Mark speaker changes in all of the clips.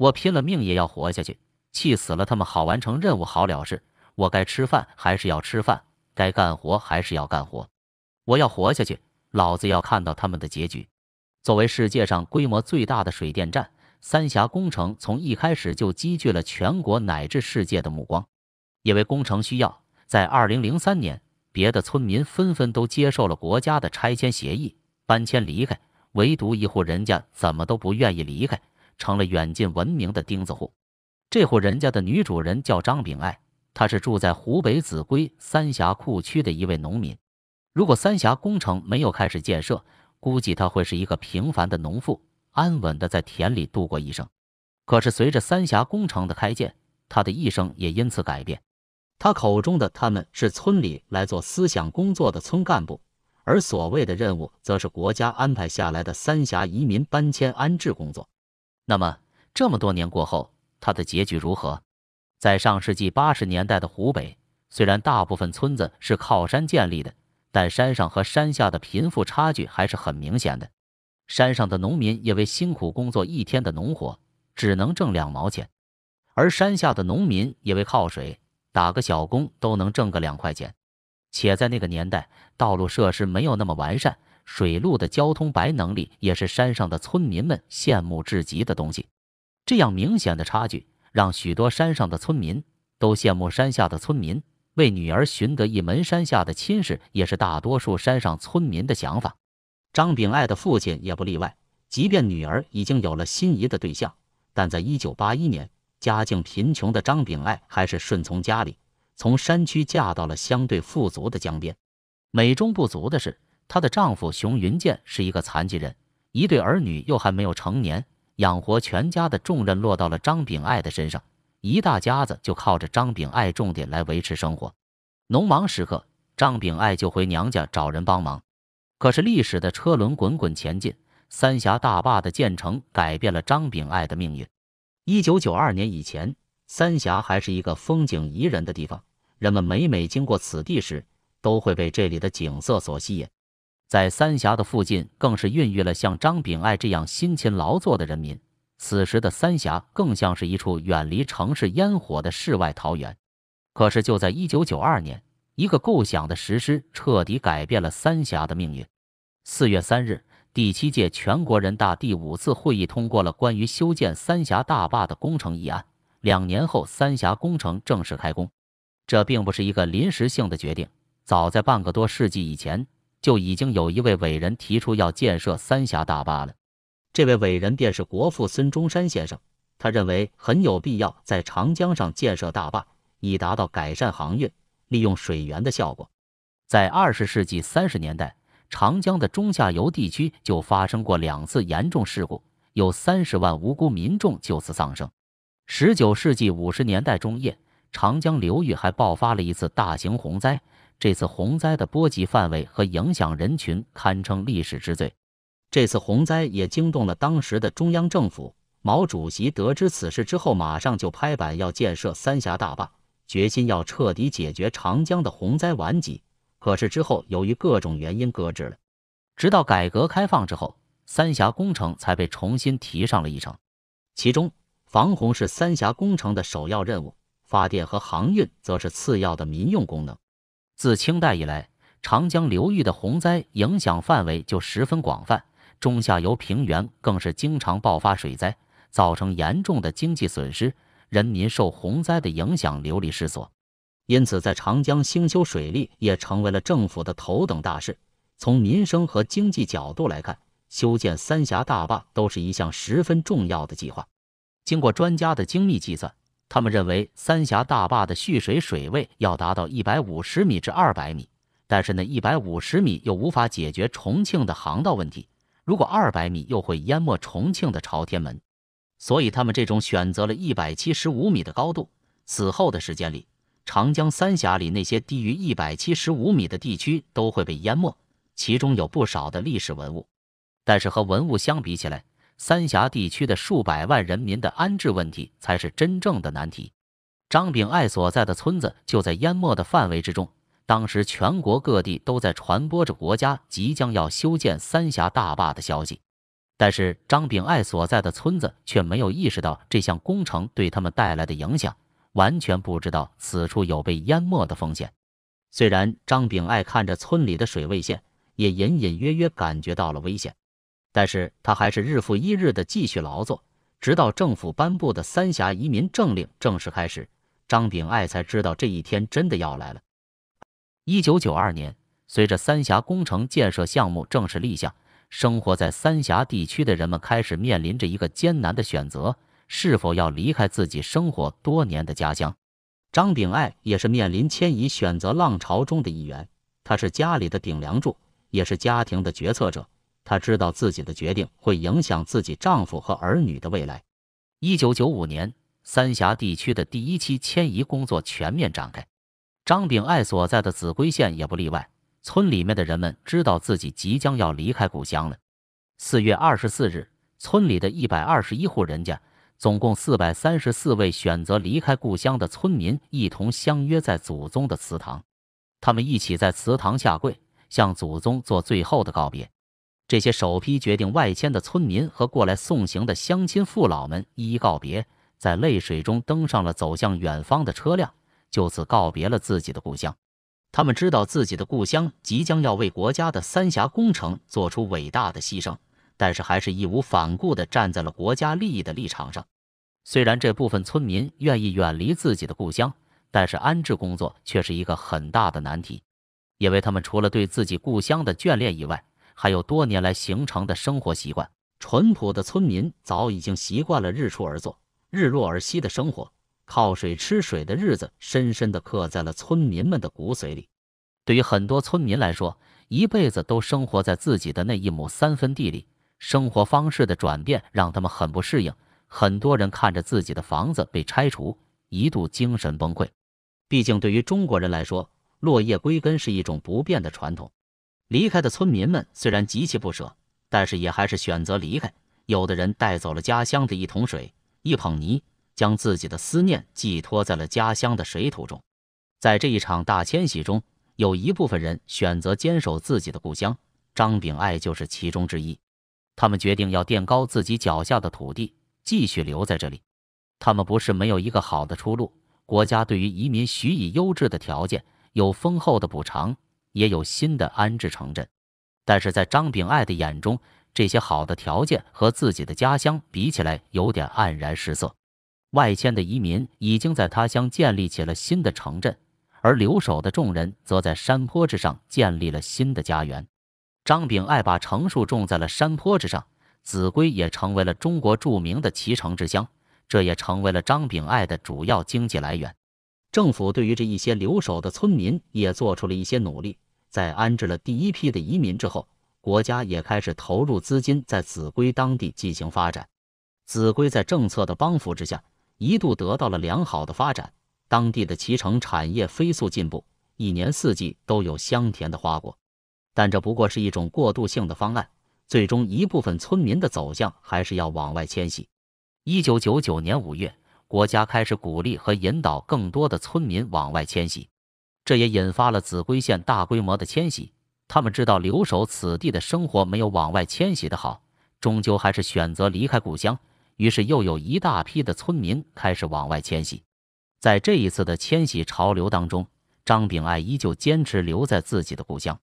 Speaker 1: 我拼了命也要活下去，气死了他们好完成任务好了事。我该吃饭还是要吃饭，该干活还是要干活。我要活下去，老子要看到他们的结局。作为世界上规模最大的水电站，三峡工程从一开始就积聚了全国乃至世界的目光。因为工程需要，在二零零三年，别的村民纷纷都接受了国家的拆迁协议，搬迁离开，唯独一户人家怎么都不愿意离开。成了远近闻名的钉子户。这户人家的女主人叫张炳爱，她是住在湖北秭归三峡库区的一位农民。如果三峡工程没有开始建设，估计他会是一个平凡的农妇，安稳的在田里度过一生。可是，随着三峡工程的开建，他的一生也因此改变。他口中的“他们”是村里来做思想工作的村干部，而所谓的任务，则是国家安排下来的三峡移民搬迁安置工作。那么这么多年过后，他的结局如何？在上世纪八十年代的湖北，虽然大部分村子是靠山建立的，但山上和山下的贫富差距还是很明显的。山上的农民因为辛苦工作一天的农活，只能挣两毛钱，而山下的农民因为靠水打个小工都能挣个两块钱。且在那个年代，道路设施没有那么完善。水路的交通，白能力也是山上的村民们羡慕至极的东西。这样明显的差距，让许多山上的村民都羡慕山下的村民。为女儿寻得一门山下的亲事，也是大多数山上村民的想法。张炳爱的父亲也不例外。即便女儿已经有了心仪的对象，但在一九八一年，家境贫穷的张炳爱还是顺从家里，从山区嫁到了相对富足的江边。美中不足的是。她的丈夫熊云建是一个残疾人，一对儿女又还没有成年，养活全家的重任落到了张炳爱的身上。一大家子就靠着张炳爱种地来维持生活。农忙时刻，张炳爱就回娘家找人帮忙。可是历史的车轮滚滚前进，三峡大坝的建成改变了张炳爱的命运。一九九二年以前，三峡还是一个风景宜人的地方，人们每每经过此地时，都会被这里的景色所吸引。在三峡的附近，更是孕育了像张炳爱这样辛勤劳作的人民。此时的三峡，更像是一处远离城市烟火的世外桃源。可是，就在1992年，一个构想的实施彻底改变了三峡的命运。4月3日，第七届全国人大第五次会议通过了关于修建三峡大坝的工程议案。两年后，三峡工程正式开工。这并不是一个临时性的决定，早在半个多世纪以前。就已经有一位伟人提出要建设三峡大坝了，这位伟人便是国父孙中山先生。他认为很有必要在长江上建设大坝，以达到改善航运、利用水源的效果。在二十世纪三十年代，长江的中下游地区就发生过两次严重事故，有三十万无辜民众就此丧生。十九世纪五十年代中叶，长江流域还爆发了一次大型洪灾。这次洪灾的波及范围和影响人群堪称历史之最。这次洪灾也惊动了当时的中央政府，毛主席得知此事之后，马上就拍板要建设三峡大坝，决心要彻底解决长江的洪灾顽疾。可是之后由于各种原因搁置了，直到改革开放之后，三峡工程才被重新提上了一程。其中，防洪是三峡工程的首要任务，发电和航运则是次要的民用功能。自清代以来，长江流域的洪灾影响范围就十分广泛，中下游平原更是经常爆发水灾，造成严重的经济损失，人民受洪灾的影响流离失所。因此，在长江兴修水利也成为了政府的头等大事。从民生和经济角度来看，修建三峡大坝都是一项十分重要的计划。经过专家的精密计算。他们认为三峡大坝的蓄水水位要达到一百五十米至二百米，但是那一百五十米又无法解决重庆的航道问题，如果二百米又会淹没重庆的朝天门，所以他们这种选择了一百七十五米的高度。此后的时间里，长江三峡里那些低于一百七十五米的地区都会被淹没，其中有不少的历史文物。但是和文物相比起来，三峡地区的数百万人民的安置问题才是真正的难题。张炳爱所在的村子就在淹没的范围之中。当时全国各地都在传播着国家即将要修建三峡大坝的消息，但是张炳爱所在的村子却没有意识到这项工程对他们带来的影响，完全不知道此处有被淹没的风险。虽然张炳爱看着村里的水位线，也隐隐约约感觉到了危险。但是他还是日复一日的继续劳作，直到政府颁布的三峡移民政令正式开始，张炳爱才知道这一天真的要来了。一九九二年，随着三峡工程建设项目正式立项，生活在三峡地区的人们开始面临着一个艰难的选择：是否要离开自己生活多年的家乡？张炳爱也是面临迁移选择浪潮中的一员。他是家里的顶梁柱，也是家庭的决策者。她知道自己的决定会影响自己丈夫和儿女的未来。一九九五年，三峡地区的第一期迁移工作全面展开，张炳爱所在的秭归县也不例外。村里面的人们知道自己即将要离开故乡了。四月二十四日，村里的一百二十一户人家，总共四百三十四位选择离开故乡的村民，一同相约在祖宗的祠堂，他们一起在祠堂下跪，向祖宗做最后的告别。这些首批决定外迁的村民和过来送行的乡亲父老们一一告别，在泪水中登上了走向远方的车辆，就此告别了自己的故乡。他们知道自己的故乡即将要为国家的三峡工程做出伟大的牺牲，但是还是义无反顾地站在了国家利益的立场上。虽然这部分村民愿意远离自己的故乡，但是安置工作却是一个很大的难题，因为他们除了对自己故乡的眷恋以外，还有多年来形成的生活习惯，淳朴的村民早已经习惯了日出而作、日落而息的生活，靠水吃水的日子深深的刻在了村民们的骨髓里。对于很多村民来说，一辈子都生活在自己的那一亩三分地里，生活方式的转变让他们很不适应。很多人看着自己的房子被拆除，一度精神崩溃。毕竟，对于中国人来说，落叶归根是一种不变的传统。离开的村民们虽然极其不舍，但是也还是选择离开。有的人带走了家乡的一桶水、一捧泥，将自己的思念寄托在了家乡的水土中。在这一场大迁徙中，有一部分人选择坚守自己的故乡。张炳爱就是其中之一。他们决定要垫高自己脚下的土地，继续留在这里。他们不是没有一个好的出路，国家对于移民许以优质的条件，有丰厚的补偿。也有新的安置城镇，但是在张炳爱的眼中，这些好的条件和自己的家乡比起来，有点黯然失色。外迁的移民已经在他乡建立起了新的城镇，而留守的众人则在山坡之上建立了新的家园。张炳爱把成树种在了山坡之上，秭归也成为了中国著名的脐橙之乡，这也成为了张炳爱的主要经济来源。政府对于这一些留守的村民也做出了一些努力，在安置了第一批的移民之后，国家也开始投入资金在秭归当地进行发展。秭归在政策的帮扶之下，一度得到了良好的发展，当地的脐橙产业飞速进步，一年四季都有香甜的花果。但这不过是一种过渡性的方案，最终一部分村民的走向还是要往外迁徙。一九九九年五月。国家开始鼓励和引导更多的村民往外迁徙，这也引发了秭归县大规模的迁徙。他们知道留守此地的生活没有往外迁徙的好，终究还是选择离开故乡。于是又有一大批的村民开始往外迁徙。在这一次的迁徙潮流当中，张炳爱依旧坚持留在自己的故乡。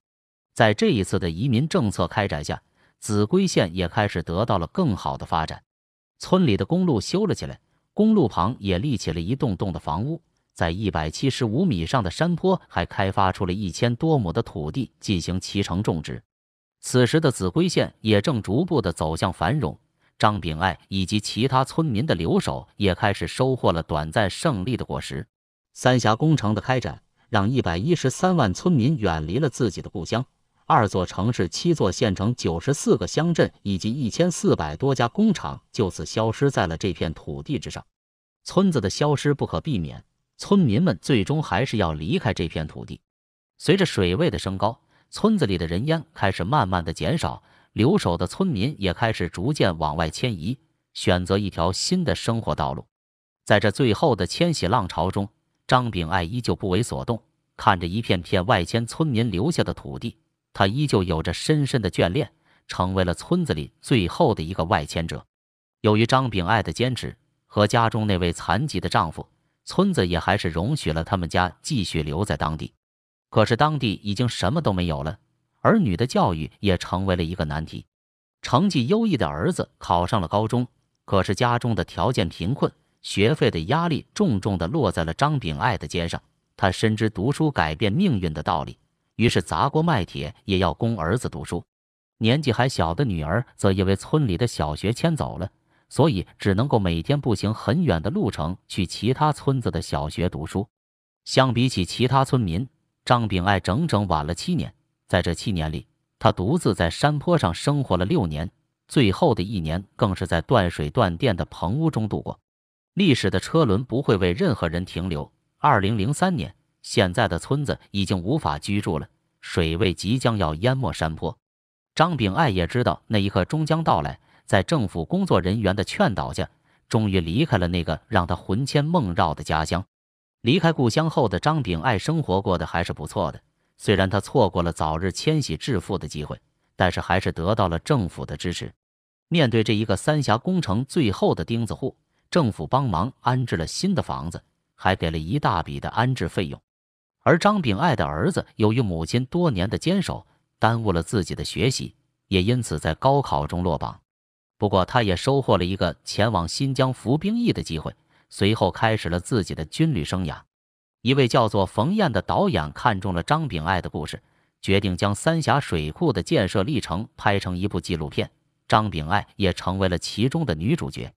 Speaker 1: 在这一次的移民政策开展下，秭归县也开始得到了更好的发展。村里的公路修了起来。公路旁也立起了一栋栋的房屋，在一百七十五米上的山坡还开发出了一千多亩的土地进行脐橙种植。此时的秭归县也正逐步的走向繁荣，张炳爱以及其他村民的留守也开始收获了短暂胜利的果实。三峡工程的开展，让一百一十三万村民远离了自己的故乡。二座城市、七座县城、九十四个乡镇以及一千四百多家工厂就此消失在了这片土地之上。村子的消失不可避免，村民们最终还是要离开这片土地。随着水位的升高，村子里的人烟开始慢慢的减少，留守的村民也开始逐渐往外迁移，选择一条新的生活道路。在这最后的迁徙浪潮中，张炳爱依旧不为所动，看着一片片外迁村民留下的土地。他依旧有着深深的眷恋，成为了村子里最后的一个外迁者。由于张炳爱的坚持和家中那位残疾的丈夫，村子也还是容许了他们家继续留在当地。可是当地已经什么都没有了，儿女的教育也成为了一个难题。成绩优异的儿子考上了高中，可是家中的条件贫困，学费的压力重重地落在了张炳爱的肩上。他深知读书改变命运的道理。于是砸锅卖铁也要供儿子读书，年纪还小的女儿则因为村里的小学迁走了，所以只能够每天步行很远的路程去其他村子的小学读书。相比起其他村民，张炳爱整整晚了七年。在这七年里，他独自在山坡上生活了六年，最后的一年更是在断水断电的棚屋中度过。历史的车轮不会为任何人停留。二零零三年。现在的村子已经无法居住了，水位即将要淹没山坡。张炳爱也知道那一刻终将到来，在政府工作人员的劝导下，终于离开了那个让他魂牵梦绕的家乡。离开故乡后的张炳爱生活过得还是不错的，虽然他错过了早日迁徙致富的机会，但是还是得到了政府的支持。面对这一个三峡工程最后的钉子户，政府帮忙安置了新的房子，还给了一大笔的安置费用。而张炳爱的儿子，由于母亲多年的坚守，耽误了自己的学习，也因此在高考中落榜。不过，他也收获了一个前往新疆服兵役的机会，随后开始了自己的军旅生涯。一位叫做冯燕的导演看中了张炳爱的故事，决定将三峡水库的建设历程拍成一部纪录片。张炳爱也成为了其中的女主角。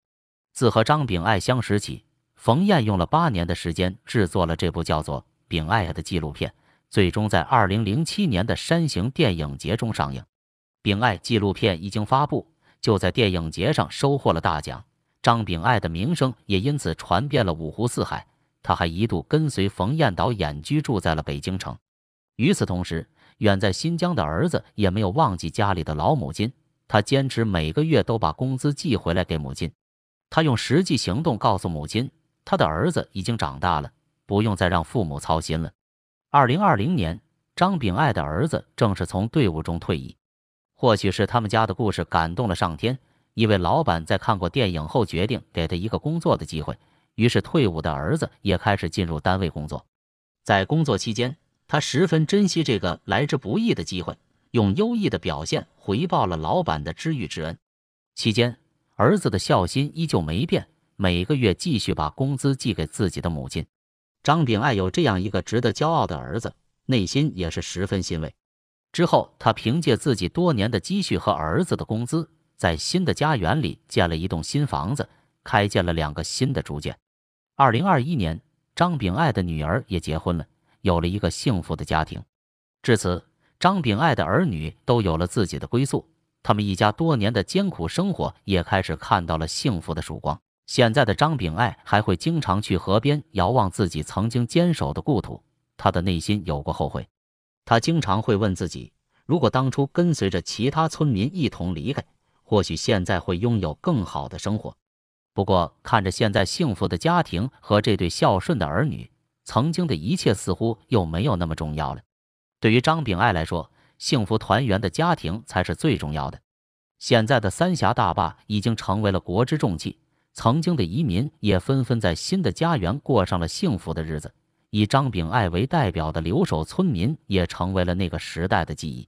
Speaker 1: 自和张炳爱相识起，冯燕用了八年的时间制作了这部叫做。丙爱的纪录片最终在二零零七年的山形电影节中上映。丙爱纪录片一经发布，就在电影节上收获了大奖。张丙爱的名声也因此传遍了五湖四海。他还一度跟随冯燕导演居住在了北京城。与此同时，远在新疆的儿子也没有忘记家里的老母亲，他坚持每个月都把工资寄回来给母亲。他用实际行动告诉母亲，他的儿子已经长大了。不用再让父母操心了。二零二零年，张炳爱的儿子正式从队伍中退役。或许是他们家的故事感动了上天，一位老板在看过电影后决定给他一个工作的机会。于是，退伍的儿子也开始进入单位工作。在工作期间，他十分珍惜这个来之不易的机会，用优异的表现回报了老板的知遇之恩。期间，儿子的孝心依旧没变，每个月继续把工资寄给自己的母亲。张秉爱有这样一个值得骄傲的儿子，内心也是十分欣慰。之后，他凭借自己多年的积蓄和儿子的工资，在新的家园里建了一栋新房子，开建了两个新的猪圈。二零二一年，张秉爱的女儿也结婚了，有了一个幸福的家庭。至此，张秉爱的儿女都有了自己的归宿，他们一家多年的艰苦生活也开始看到了幸福的曙光。现在的张炳爱还会经常去河边遥望自己曾经坚守的故土，他的内心有过后悔。他经常会问自己，如果当初跟随着其他村民一同离开，或许现在会拥有更好的生活。不过，看着现在幸福的家庭和这对孝顺的儿女，曾经的一切似乎又没有那么重要了。对于张炳爱来说，幸福团圆的家庭才是最重要的。现在的三峡大坝已经成为了国之重器。曾经的移民也纷纷在新的家园过上了幸福的日子，以张炳爱为代表的留守村民也成为了那个时代的记忆。